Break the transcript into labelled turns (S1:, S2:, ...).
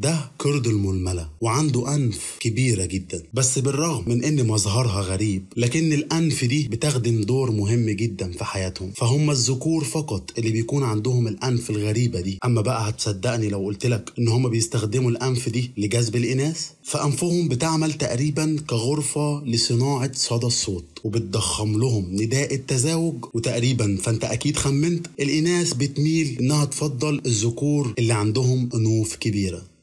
S1: ده قرد الململة وعنده أنف كبيرة جدا بس بالرغم من إن مظهرها غريب لكن الأنف دي بتخدم دور مهم جدا في حياتهم فهم الذكور فقط اللي بيكون عندهم الأنف الغريبة دي أما بقى هتصدقني لو قلتلك إن هم بيستخدموا الأنف دي لجذب الإناث فأنفهم بتعمل تقريبا كغرفة لصناعة صدى الصوت وبتضخم لهم نداء التزاوج وتقريبا فانت اكيد خمنت الاناث بتميل انها تفضل الذكور اللي عندهم انوف كبيره